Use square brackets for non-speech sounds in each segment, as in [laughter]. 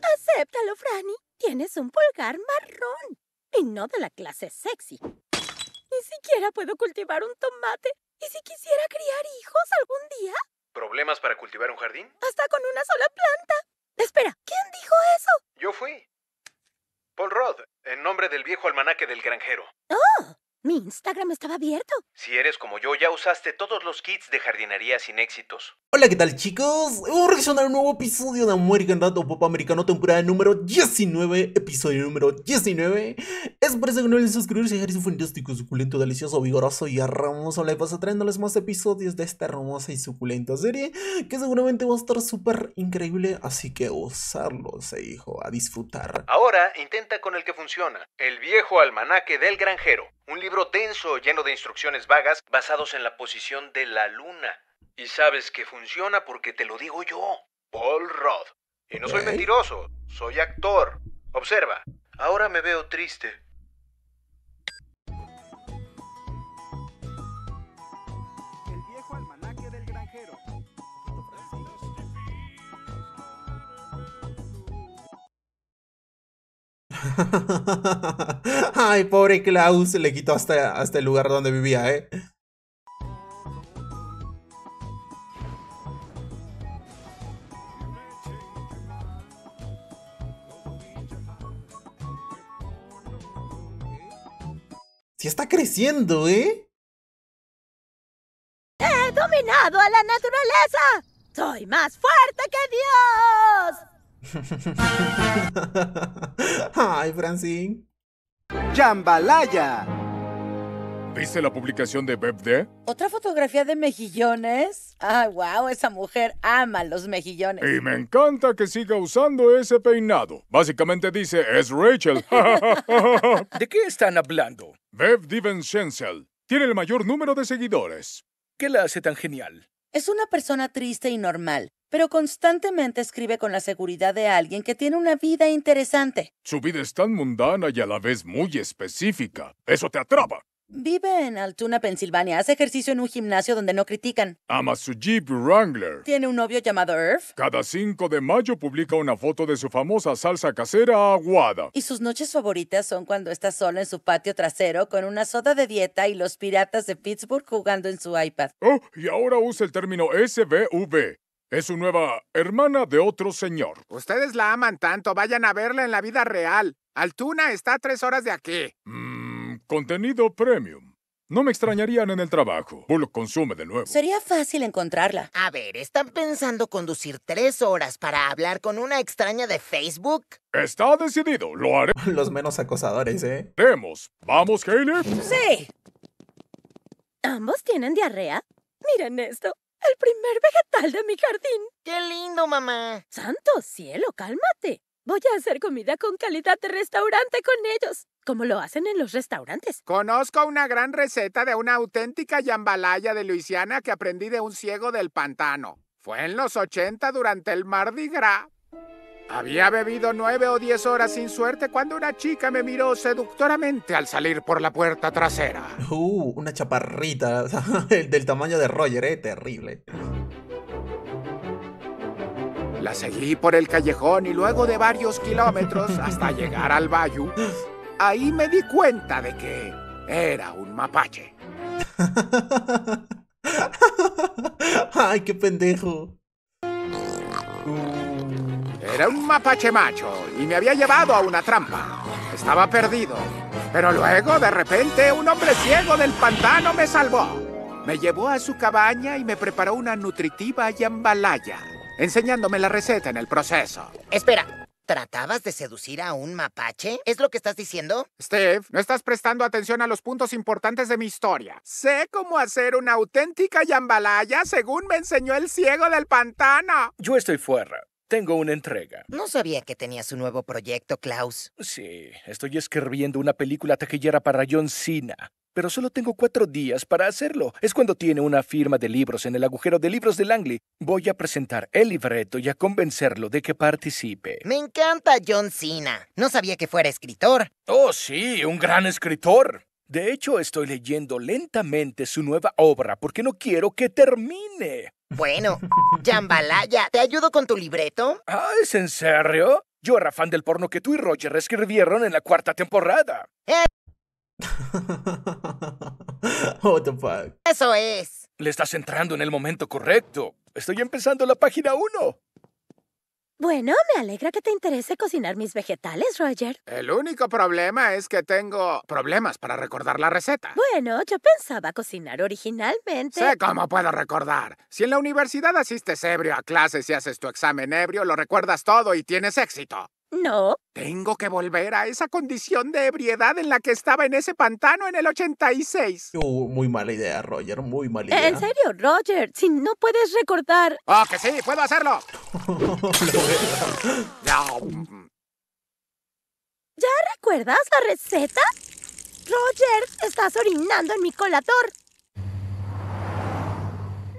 Acéptalo, Franny. Tienes un pulgar marrón. Y no de la clase sexy. Ni siquiera puedo cultivar un tomate. ¿Y si quisiera criar hijos algún día? ¿Problemas para cultivar un jardín? Hasta con una sola planta. Espera, ¿quién dijo eso? Yo fui. Paul Rod, en nombre del viejo almanaque del granjero. ¡Oh! Mi Instagram estaba abierto. Si eres como yo, ya usaste todos los kits de jardinería sin éxitos. Hola, ¿qué tal chicos? Hemos a a un nuevo episodio de American Dato Pop Americano, temporada número 19, episodio número 19. Es por eso que no olviden suscribirse y dejar su fantástico, suculento, delicioso, vigoroso y hermoso like paso trayéndoles más episodios de esta hermosa y suculenta serie que seguramente va a estar súper increíble, así que usarlos, hijo, a disfrutar. Ahora intenta con el que funciona, el viejo almanaque del granjero. Un libro tenso, lleno de instrucciones vagas, basados en la posición de la luna. Y sabes que funciona porque te lo digo yo, Paul Rudd. Y no soy mentiroso, soy actor. Observa, ahora me veo triste, [laughs] Ay, pobre Klaus, le quitó hasta, hasta el lugar donde vivía, ¿eh? Si está creciendo, ¿eh? ¡He dominado a la naturaleza! ¡Soy más fuerte que Dios! [laughs] Ay, Francine. ¡Jambalaya! ¿Viste la publicación de De? ¿Otra fotografía de mejillones? Ah, wow, esa mujer ama los mejillones. Y me encanta que siga usando ese peinado. Básicamente dice, es Rachel. [laughs] ¿De qué están hablando? Bev tiene el mayor número de seguidores. ¿Qué la hace tan genial? Es una persona triste y normal, pero constantemente escribe con la seguridad de alguien que tiene una vida interesante. Su vida es tan mundana y a la vez muy específica. Eso te atrapa. Vive en Altoona, Pensilvania. Hace ejercicio en un gimnasio donde no critican. Ama su Jeep Wrangler. Tiene un novio llamado Earth. Cada 5 de mayo publica una foto de su famosa salsa casera aguada. Y sus noches favoritas son cuando está solo en su patio trasero con una soda de dieta y los piratas de Pittsburgh jugando en su iPad. Oh, y ahora usa el término SBV, es su nueva hermana de otro señor. Ustedes la aman tanto, vayan a verla en la vida real. Altuna está a tres horas de aquí. Mmm, contenido premium. No me extrañarían en el trabajo. Lo consume de nuevo. Sería fácil encontrarla. A ver, ¿están pensando conducir tres horas para hablar con una extraña de Facebook? Está decidido, lo haré. [laughs] Los menos acosadores, ¿eh? Vemos. ¿Vamos, Hayley? Sí. ¿Ambos tienen diarrea? Miren esto el primer vegetal de mi jardín. ¡Qué lindo, mamá! ¡Santo cielo, cálmate! Voy a hacer comida con calidad de restaurante con ellos, como lo hacen en los restaurantes. Conozco una gran receta de una auténtica jambalaya de Luisiana que aprendí de un ciego del pantano. Fue en los 80 durante el Mardi Gras. Había bebido nueve o diez horas sin suerte cuando una chica me miró seductoramente al salir por la puerta trasera. Uh, una chaparrita [laughs] del tamaño de Roger, eh, terrible. La seguí por el callejón y luego de varios kilómetros hasta [laughs] llegar al bayou, ahí me di cuenta de que era un mapache. [laughs] ¡Ay, qué pendejo! Uh, era un mapache macho y me había llevado a una trampa. Estaba perdido. Pero luego, de repente, un hombre ciego del pantano me salvó. Me llevó a su cabaña y me preparó una nutritiva yambalaya, enseñándome la receta en el proceso. Espera, ¿Tratabas de seducir a un mapache? ¿Es lo que estás diciendo? Steve, no estás prestando atención a los puntos importantes de mi historia. Sé cómo hacer una auténtica yambalaya según me enseñó el ciego del pantano. Yo estoy fuera. Tengo una entrega. No sabía que tenías un nuevo proyecto, Klaus. Sí, estoy escribiendo una película taquillera para John Cena. Pero solo tengo cuatro días para hacerlo. Es cuando tiene una firma de libros en el agujero de libros de Langley. Voy a presentar el libreto y a convencerlo de que participe. Me encanta John Cena. No sabía que fuera escritor. Oh, sí, un gran escritor. De hecho, estoy leyendo lentamente su nueva obra porque no quiero que termine. Bueno, Jambalaya, ¿te ayudo con tu libreto? Ah, ¿es en serio? Yo era fan del porno que tú y Roger escribieron en la cuarta temporada. Eh. [laughs] What the fuck? Eso es. Le estás entrando en el momento correcto. Estoy empezando la página 1. Bueno, me alegra que te interese cocinar mis vegetales, Roger. El único problema es que tengo problemas para recordar la receta. Bueno, yo pensaba cocinar originalmente. Sé cómo puedo recordar. Si en la universidad asistes ebrio a clases y haces tu examen ebrio, lo recuerdas todo y tienes éxito. No. Tengo que volver a esa condición de ebriedad en la que estaba en ese pantano en el 86. Uh, muy mala idea, Roger, muy mala idea. En serio, Roger, si no puedes recordar... ¡Ah, que sí! ¡Puedo hacerlo! [laughs] Mm. ¿Ya recuerdas la receta? Roger, estás orinando en mi colador.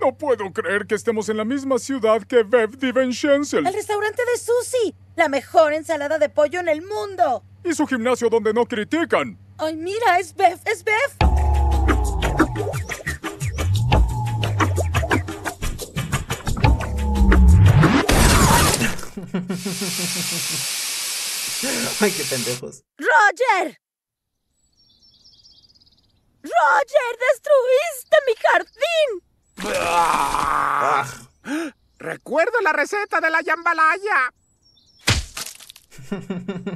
No puedo creer que estemos en la misma ciudad que Bev Divenschenzel. El restaurante de Susie, la mejor ensalada de pollo en el mundo. Y su gimnasio donde no critican. Ay, mira, es Bev, es Bev. [laughs] Ay, qué pendejos. Roger. Roger, destruiste mi jardín. Ah. Recuerdo la receta de la yambalaya!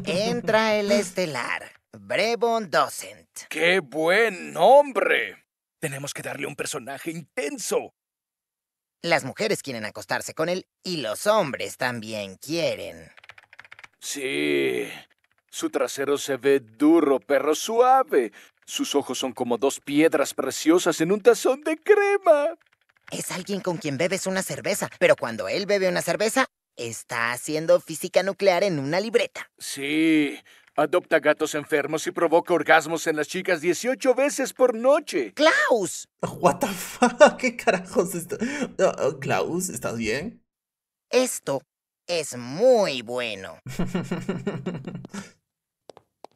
Entra el estelar, Brevon Docent. ¡Qué buen nombre! Tenemos que darle un personaje intenso. Las mujeres quieren acostarse con él y los hombres también quieren. Sí. Su trasero se ve duro, pero suave. Sus ojos son como dos piedras preciosas en un tazón de crema. Es alguien con quien bebes una cerveza, pero cuando él bebe una cerveza, está haciendo física nuclear en una libreta. Sí, adopta gatos enfermos y provoca orgasmos en las chicas 18 veces por noche. ¡Klaus! ¿What the fuck? ¿Qué carajos está... Oh, Klaus, ¿estás bien? Esto es muy bueno. [laughs]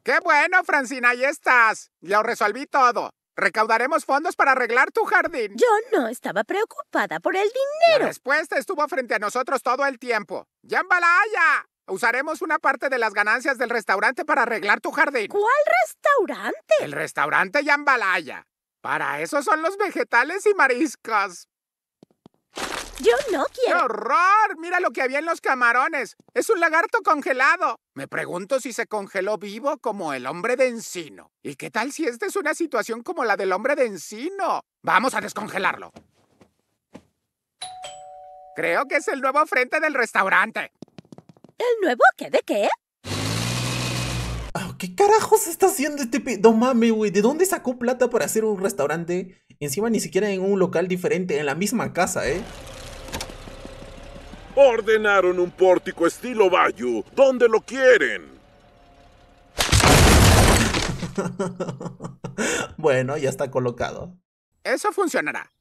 ¡Qué bueno, Francina! Ahí estás. Lo resolví todo. Recaudaremos fondos para arreglar tu jardín. Yo no estaba preocupada por el dinero. La respuesta estuvo frente a nosotros todo el tiempo. ¡Yambalaya! Usaremos una parte de las ganancias del restaurante para arreglar tu jardín. ¿Cuál restaurante? El restaurante Yambalaya. Para eso son los vegetales y mariscos. Yo no quiero. ¡Qué horror! Mira lo que había en los camarones. Es un lagarto congelado. Me pregunto si se congeló vivo como el hombre de encino. ¿Y qué tal si esta es una situación como la del hombre de encino? Vamos a descongelarlo. Creo que es el nuevo frente del restaurante. ¿El nuevo qué de qué? Ah, ¿Qué carajos está haciendo este pedo? No mames, güey. ¿De dónde sacó plata para hacer un restaurante? Encima ni siquiera en un local diferente, en la misma casa, ¿eh? ordenaron un pórtico estilo Bayou, donde lo quieren. [laughs] bueno, ya está colocado. Eso funcionará.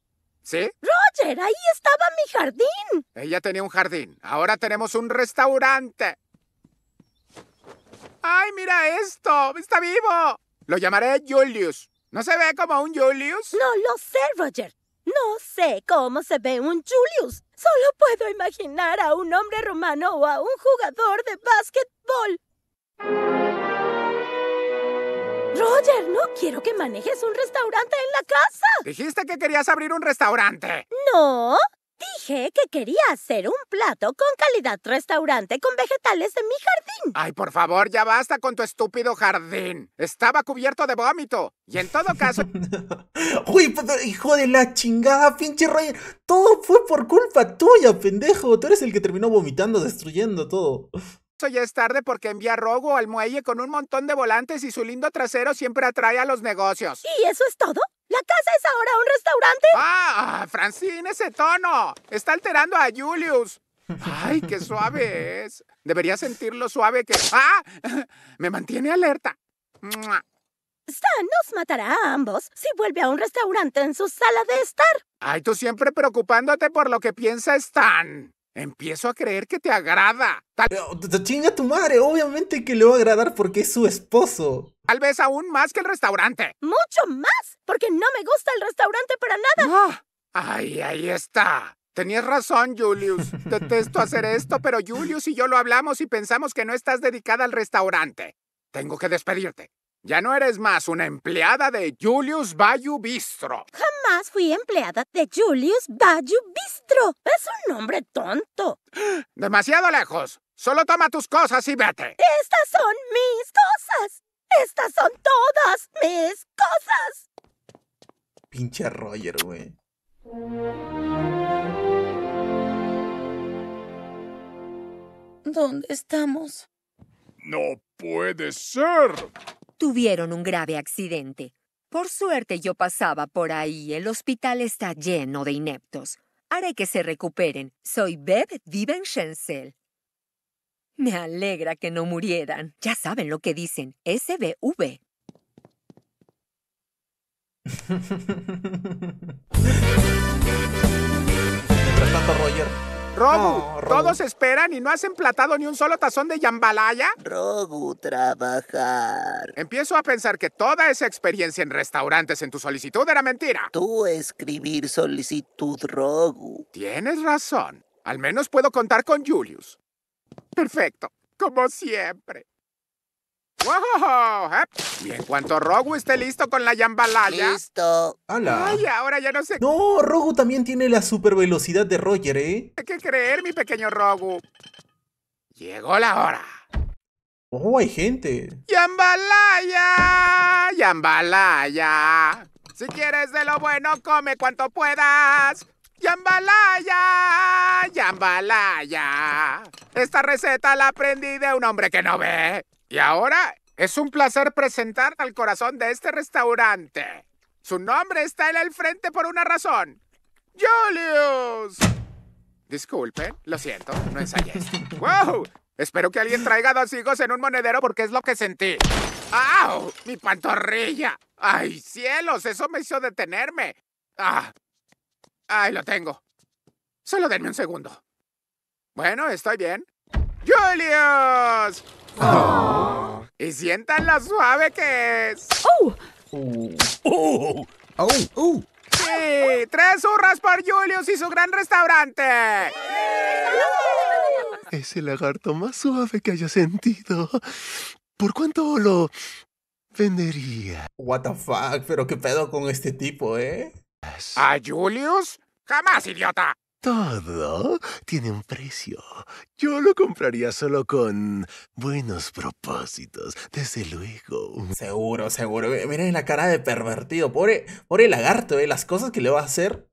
¿Sí? Roger, ahí estaba mi jardín. Ella tenía un jardín. Ahora tenemos un restaurante. ¡Ay, mira esto! ¡Está vivo! Lo llamaré Julius. ¿No se ve como un Julius? No lo sé, Roger. No sé cómo se ve un Julius. Solo puedo imaginar a un hombre romano o a un jugador de básquetbol. Roger, no quiero que manejes un restaurante en la casa. Dijiste que querías abrir un restaurante. No, Dije que quería hacer un plato con calidad restaurante con vegetales de mi jardín. Ay, por favor, ya basta con tu estúpido jardín. Estaba cubierto de vómito. Y en todo caso... [laughs] Uy, hijo de la chingada, pinche rey! Todo fue por culpa tuya, pendejo. Tú eres el que terminó vomitando, destruyendo todo ya es tarde porque envía Rogo al muelle con un montón de volantes y su lindo trasero siempre atrae a los negocios. ¿Y eso es todo? ¿La casa es ahora un restaurante? ¡Ah! Francine, ese tono. Está alterando a Julius. ¡Ay, qué suave es! Debería sentir lo suave que... ¡Ah! [laughs] Me mantiene alerta. Stan nos matará a ambos si vuelve a un restaurante en su sala de estar. Ay, tú siempre preocupándote por lo que piensa Stan. Empiezo a creer que te agrada. Tal... Chinga tu madre, obviamente que le va a agradar porque es su esposo. Tal vez aún más que el restaurante. Mucho más, porque no me gusta el restaurante para nada. Ah, ahí, ahí está. Tenías razón, Julius. Detesto hacer esto, pero Julius y yo lo hablamos y pensamos que no estás dedicada al restaurante. Tengo que despedirte. Ya no eres más una empleada de Julius Bayou Bistro. Jamás fui empleada de Julius Bayou Bistro. Es un nombre tonto. [gasps] Demasiado lejos. Solo toma tus cosas y vete. Estas son mis cosas. Estas son todas mis cosas. Pinche Roger, güey. ¿Dónde estamos? No puede ser tuvieron un grave accidente. Por suerte yo pasaba por ahí. El hospital está lleno de ineptos. Haré que se recuperen. Soy Beb Schenzel. Me alegra que no murieran. Ya saben lo que dicen. SBV. Roger Rogu, todos esperan y no has emplatado ni un solo tazón de jambalaya. Rogu, trabajar. Empiezo a pensar que toda esa experiencia en restaurantes en tu solicitud era mentira. Tú escribir solicitud, Rogu. Tienes razón. Al menos puedo contar con Julius. Perfecto, como siempre. Y en cuanto Rogu esté listo con la jambalaya... ¡Listo! ¡Hala! ¡Ay, ahora ya no sé! ¡No! Rogu también tiene la super velocidad de Roger, ¿eh? Hay que creer, mi pequeño Rogu. Llegó la hora. ¡Oh, hay gente! ¡Yambalaya! ¡Yambalaya! Si quieres de lo bueno, come cuanto puedas. ¡Yambalaya! ¡Yambalaya! Esta receta la aprendí de un hombre que no ve. Y ahora es un placer presentar al corazón de este restaurante. Su nombre está en el frente por una razón. Julius. Disculpen, lo siento, no ensayé. [laughs] ¡Wow! Espero que alguien traiga dos higos en un monedero porque es lo que sentí. ¡Au! ¡Mi pantorrilla! ¡Ay, cielos! Eso me hizo detenerme. ¡Ah! ¡Ay, lo tengo! Solo denme un segundo. Bueno, estoy bien. ¡Julius! Oh. Y sientan lo suave que es. ¡Oh! ¡Oh! ¡Oh! ¡Oh! oh. Sí, tres urras por Julius y su gran restaurante. Es el lagarto más suave que haya sentido. ¿Por cuánto lo vendería? What the fuck, pero qué pedo con este tipo, ¿eh? ¿A Julius? Jamás, idiota. Todo tiene un precio. Yo lo compraría solo con buenos propósitos, desde luego. Seguro, seguro. Miren la cara de pervertido. Pobre, pobre lagarto, ¿eh? las cosas que le va a hacer.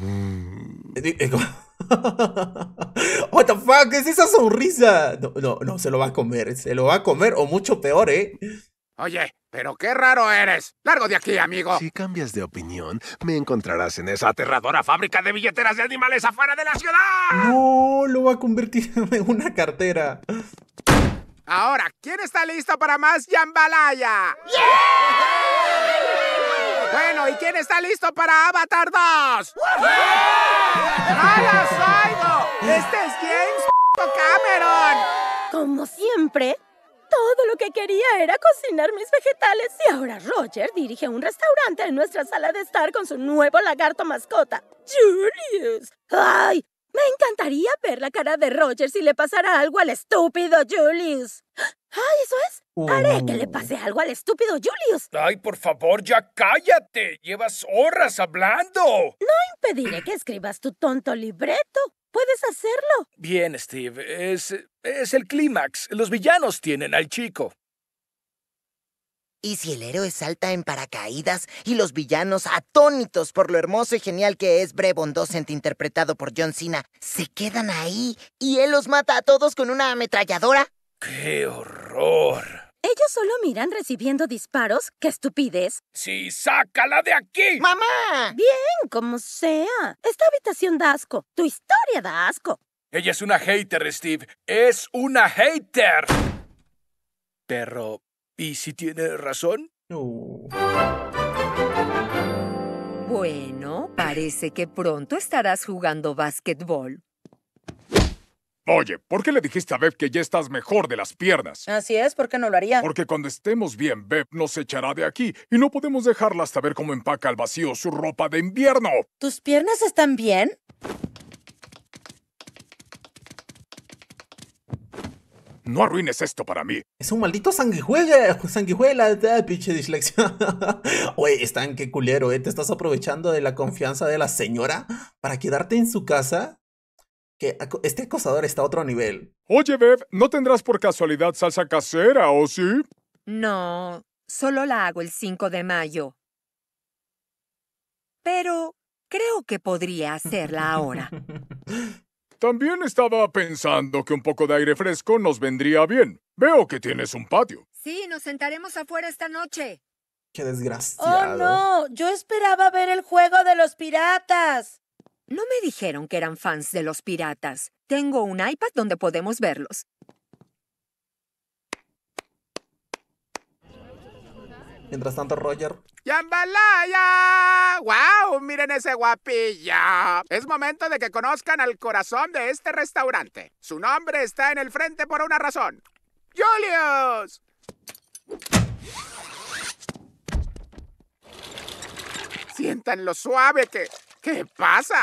Mm. Eh, eh, [laughs] What es esa sonrisa? No, no, no, se lo va a comer, se lo va a comer o mucho peor, ¿eh? Oye, pero qué raro eres. Largo de aquí, amigo. Si cambias de opinión, me encontrarás en esa aterradora fábrica de billeteras de animales afuera de la ciudad. No, lo va a convertir [laughs] en una cartera. Ahora, ¿quién está listo para más Jambalaya? ¡Yeah! Bueno, ¿y quién está listo para Avatar 2? ¡Hala, soy! Este es James Cameron. Como siempre, todo lo que quería era cocinar mis vegetales y ahora Roger dirige un restaurante en nuestra sala de estar con su nuevo lagarto mascota, Julius. ¡Ay! Me encantaría ver la cara de Roger si le pasara algo al estúpido Julius. ¡Ay, eso es! Haré que le pase oh. algo al estúpido Julius. Ay, por favor, ya cállate. Llevas horas hablando. No impediré que escribas tu tonto libreto puedes hacerlo. Bien, Steve. Es, es el clímax. Los villanos tienen al chico. ¿Y si el héroe salta en paracaídas y los villanos, atónitos por lo hermoso y genial que es Brevon Docent interpretado por John Cena, se quedan ahí y él los mata a todos con una ametralladora? ¡Qué horror! Ellos solo miran recibiendo disparos. ¡Qué estupidez! ¡Sí, sácala de aquí! ¡Mamá! Bien, como sea. Esta habitación da asco. Tu historia da asco. Ella es una hater, Steve. ¡Es una hater! Pero, ¿y si tiene razón? No. Bueno, parece que pronto estarás jugando básquetbol. Oye, ¿por qué le dijiste a Beb que ya estás mejor de las piernas? Así es, ¿por qué no lo haría? Porque cuando estemos bien, Beb nos echará de aquí y no podemos dejarla hasta ver cómo empaca al vacío su ropa de invierno. ¿Tus piernas están bien? No arruines esto para mí. Es un maldito sanguijuela, [laughs] sanguijuela, pinche dislexia. [laughs] Oye, ¿están qué culero, ¿eh? Te estás aprovechando de la confianza de la señora para quedarte en su casa que este acosador está a otro nivel. Oye, Bev, ¿no tendrás por casualidad salsa casera, o sí? No, solo la hago el 5 de mayo. Pero creo que podría hacerla ahora. [laughs] También estaba pensando que un poco de aire fresco nos vendría bien. Veo que tienes un patio. Sí, nos sentaremos afuera esta noche. Qué oh, desgraciado. Oh, no, yo esperaba ver el juego de los piratas. No me dijeron que eran fans de los piratas. Tengo un iPad donde podemos verlos. Mientras tanto, Roger. ¡Yambalaya! ¡Guau! ¡Miren ese guapilla! Es momento de que conozcan al corazón de este restaurante. Su nombre está en el frente por una razón. ¡Julius! Sientan lo suave que... ¿Qué pasa?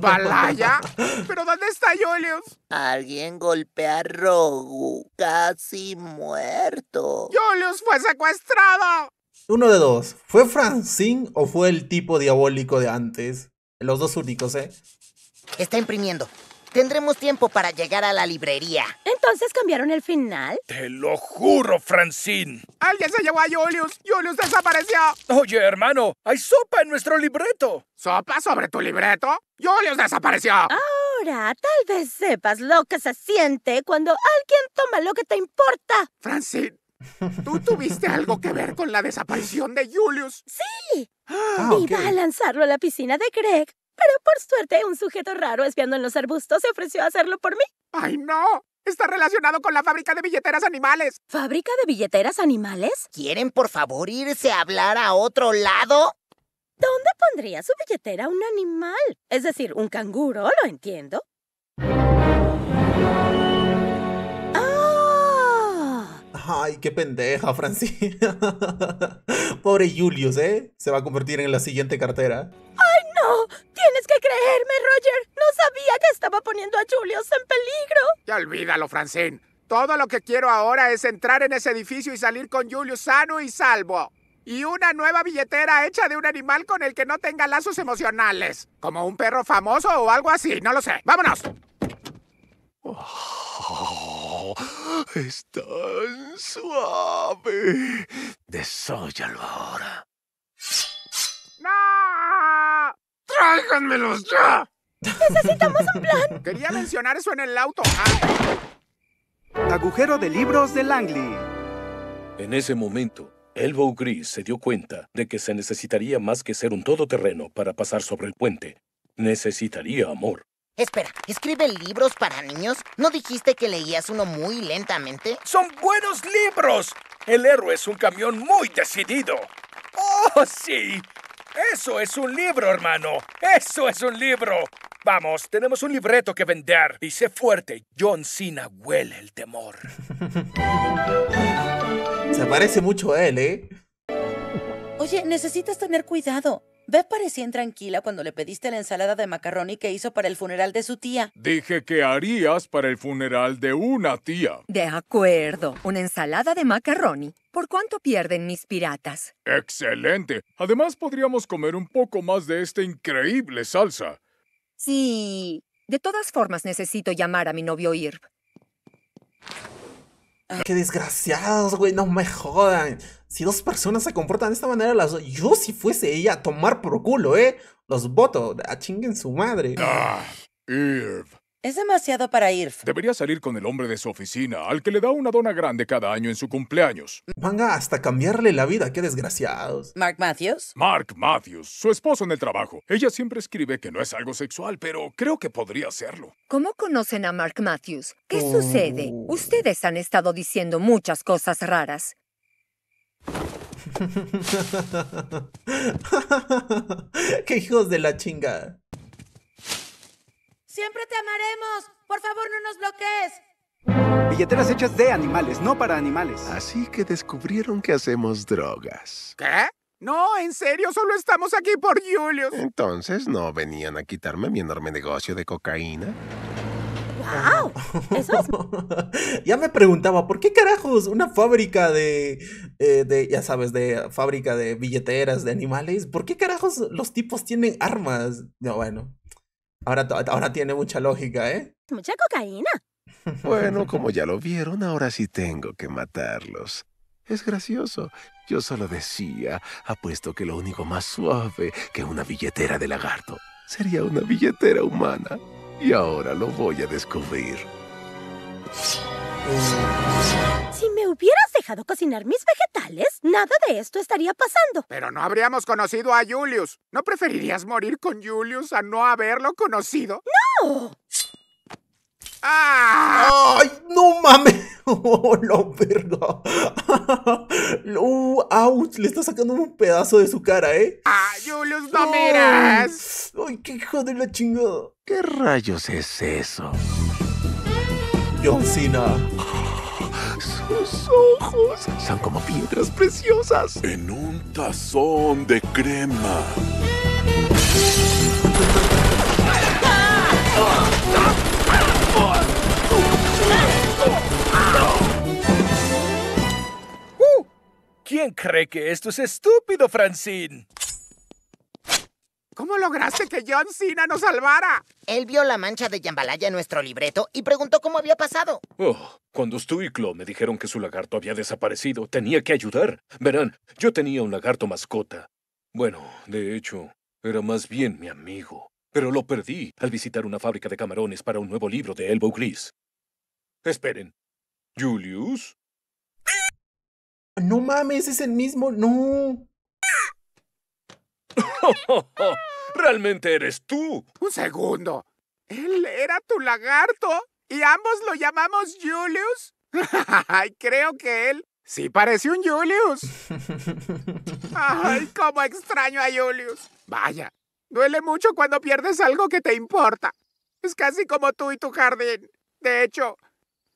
¿Balaya? ¿Pero dónde está Yolios? Alguien golpea a Rogu, casi muerto. ¡Yolios fue secuestrado! Uno de dos. ¿Fue Francine o fue el tipo diabólico de antes? Los dos únicos, ¿eh? Está imprimiendo. Tendremos tiempo para llegar a la librería. ¿Entonces cambiaron el final? Te lo juro, Francine. Alguien se llevó a Julius. Julius desapareció. Oye, hermano, hay sopa en nuestro libreto. ¿Sopa sobre tu libreto? Julius desapareció. Ahora, tal vez sepas lo que se siente cuando alguien toma lo que te importa. Francine, ¿Tú tuviste algo que ver con la desaparición de Julius? Sí. Ah, Iba a lanzarlo a la piscina de Greg pero por suerte, un sujeto raro espiando en los arbustos se ofreció a hacerlo por mí. ¡Ay, no! Está relacionado con la fábrica de billeteras animales. ¿Fábrica de billeteras animales? ¿Quieren por favor irse a hablar a otro lado? ¿Dónde pondría su billetera un animal? Es decir, un canguro, lo entiendo. ¡Ah! Ay, qué pendeja, Francis. [laughs] Pobre Julius, ¿eh? Se va a convertir en la siguiente cartera. ¡Ay, no! creerme, Roger. No sabía que estaba poniendo a Julius en peligro. Ya olvídalo, Francine. Todo lo que quiero ahora es entrar en ese edificio y salir con Julius sano y salvo. Y una nueva billetera hecha de un animal con el que no tenga lazos emocionales. Como un perro famoso o algo así, no lo sé. ¡Vámonos! Oh, es tan suave. Desóyalo ahora. ¡Tráiganmelos ya! Necesitamos un plan. Quería mencionar eso en el auto. Ah. Agujero de libros de Langley. En ese momento, Elbow Gris se dio cuenta de que se necesitaría más que ser un todoterreno para pasar sobre el puente. Necesitaría amor. Espera, ¿escribe libros para niños? ¿No dijiste que leías uno muy lentamente? ¡Son buenos libros! El héroe es un camión muy decidido. ¡Oh, sí! Eso es un libro, hermano. Eso es un libro. Vamos, tenemos un libreto que vender. Y sé fuerte, John Cena huele el temor. Se parece mucho a él, ¿eh? Oye, necesitas tener cuidado. Beth parecía intranquila cuando le pediste la ensalada de macarroni que hizo para el funeral de su tía. Dije que harías para el funeral de una tía. De acuerdo, una ensalada de macaroni. ¿Por cuánto pierden mis piratas? Excelente. Además podríamos comer un poco más de esta increíble salsa. Sí. De todas formas necesito llamar a mi novio Irv. Ah, qué desgraciados, güey, no me jodan. Si dos personas se comportan de esta manera, las yo si fuese ella a tomar por culo, ¿eh? Los voto, a chinguen su madre. Ah, es demasiado para ir. Debería salir con el hombre de su oficina, al que le da una dona grande cada año en su cumpleaños. Venga, hasta cambiarle la vida, qué desgraciados. ¿Mark Matthews? Mark Matthews, su esposo en el trabajo. Ella siempre escribe que no es algo sexual, pero creo que podría serlo. ¿Cómo conocen a Mark Matthews? ¿Qué oh. sucede? Ustedes han estado diciendo muchas cosas raras. [laughs] ¡Qué hijos de la chingada! Siempre te amaremos. Por favor, no nos bloquees. Billeteras hechas de animales, no para animales. Así que descubrieron que hacemos drogas. ¿Qué? No, en serio, solo estamos aquí por Julius. Entonces, ¿no venían a quitarme mi enorme negocio de cocaína? ¡Wow! ¿Eso [laughs] ya me preguntaba, ¿por qué carajos una fábrica de, eh, de, ya sabes, de fábrica de billeteras, de animales? ¿Por qué carajos los tipos tienen armas? No, bueno. Ahora, tiene mucha lógica, ¿eh? Mucha cocaína. [laughs] Bueno, como ya lo vieron, ahora sí tengo que matarlos. Es gracioso. Yo solo decía, apuesto que lo único más suave que una billetera de lagarto sería una billetera humana. Y ahora lo voy a descubrir. Mm. Si me hubieras dejado cocinar mis vegetales, nada de esto estaría pasando. Pero no habríamos conocido a Julius. ¿No preferirías morir con Julius a no haberlo conocido? ¡No! ¡Ah! ¡Ay, no mames! [laughs] ¡Oh, lo verga! [laughs] Le está sacando un pedazo de su cara, ¿eh? ¡Ah, Julius, no miras! ¡Ay, qué hijo de la chingada! ¿Qué rayos es eso? John Cena. Los ojos son como piedras preciosas. En un tazón de crema. Uh, ¿Quién cree que esto es estúpido, Francine? ¿Cómo lograste que John Cena nos salvara? Él vio la mancha de yambalaya en nuestro libreto y preguntó cómo había pasado. Oh, cuando Stu y me dijeron que su lagarto había desaparecido, tenía que ayudar. Verán, yo tenía un lagarto mascota. Bueno, de hecho, era más bien mi amigo. Pero lo perdí al visitar una fábrica de camarones para un nuevo libro de Elbow Gris. Esperen. ¿Julius? No mames, es el mismo. No. [laughs] ¡Realmente eres tú! Un segundo. ¿Él era tu lagarto? ¿Y ambos lo llamamos Julius? [laughs] Ay, creo que él sí parece un Julius. Ay, cómo extraño a Julius. Vaya, duele mucho cuando pierdes algo que te importa. Es casi como tú y tu jardín. De hecho,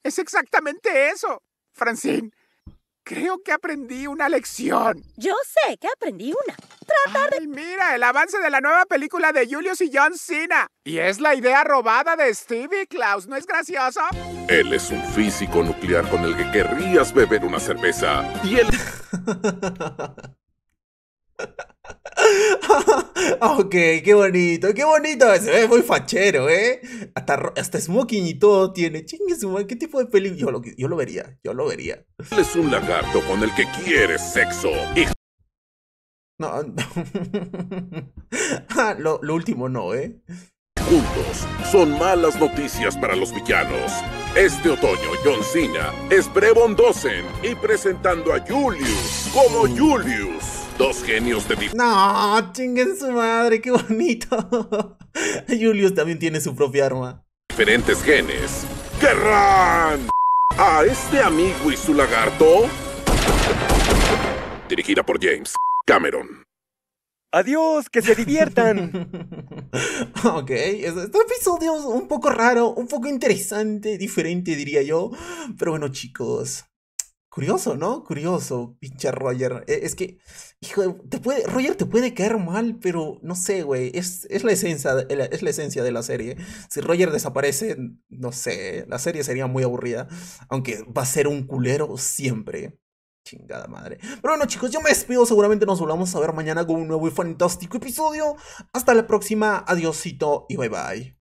es exactamente eso, Francine. Creo que aprendí una lección. Yo sé que aprendí una mira, el avance de la nueva película de Julius y John Cena. Y es la idea robada de Stevie Klaus, ¿no es gracioso? Él es un físico nuclear con el que querrías beber una cerveza. Y él... [laughs] ok, qué bonito, qué bonito. Se ve muy fachero, ¿eh? Hasta, hasta smoking y todo tiene. Chingue ¿qué tipo de película? Yo lo, yo lo vería, yo lo vería. Él es un lagarto con el que quieres sexo. No, no. [laughs] Ah, lo, último no, ¿eh? Juntos son malas noticias para los villanos. Este otoño, John Cena es Brevon Dosen y presentando a Julius como Julius. Dos genios de... No, chinguen su madre, qué bonito. [laughs] Julius también tiene su propia arma. Diferentes genes. ¡Querrán! A este amigo y su lagarto. Dirigida por James Cameron. Adiós, que se diviertan. [laughs] ok, este episodio es un poco raro, un poco interesante, diferente diría yo. Pero bueno chicos, curioso, ¿no? Curioso, pinche Roger. E, es que, hijo, te puede, Roger te puede caer mal, pero no sé, güey. Es, es, la esencia, es la esencia de la serie. Si Roger desaparece, no sé, la serie sería muy aburrida. Aunque va a ser un culero siempre. Chingada madre. Pero bueno, chicos, yo me despido. Seguramente nos volvamos a ver mañana con un nuevo y fantástico episodio. Hasta la próxima. Adiosito y bye bye.